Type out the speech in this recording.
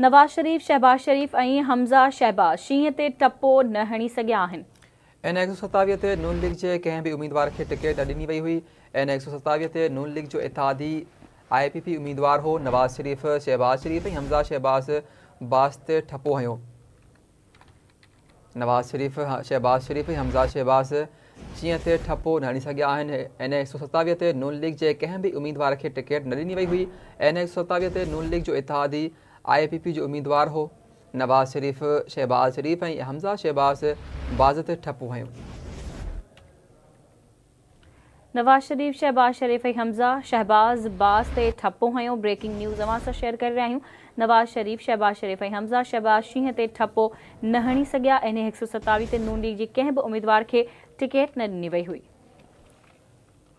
नवाज़ शरीफ़ शहबाज़ शरीफ़ ऐं हमज़ा शहबाज शहबाज़ीअ ते टपो न हणी सघिया आहिनि नून लीग जे कंहिं बि उमेदवार खे टिकेट न ॾिनी वई हुई ऐं नून लीग जो इतिहादी आई पी पी उमीदवार हो नवाज़ शरीफ़ शहबाज़ शरीफ़ ऐं हमज़ा शहबाज़ बास ते ठपो हयो नवाज़ शरीफ़ शहबाज़ शरीफ़ ऐं हमज़ाज़ शहबाज़ शे ठपो न हणी सघिया आहिनि इन हिक सौ सतावीह ते नून लीग जे कंहिं बि उमेदवार खे टिकट न ॾिनी वई हुई एन एक सौ ऐं नून लीग जो इतिहादी हणी सघिया इन हिक सौ सतावीह ते नूनी जी कंहिं बि उमेदवार खे टिकेट न ॾिनी वई हुई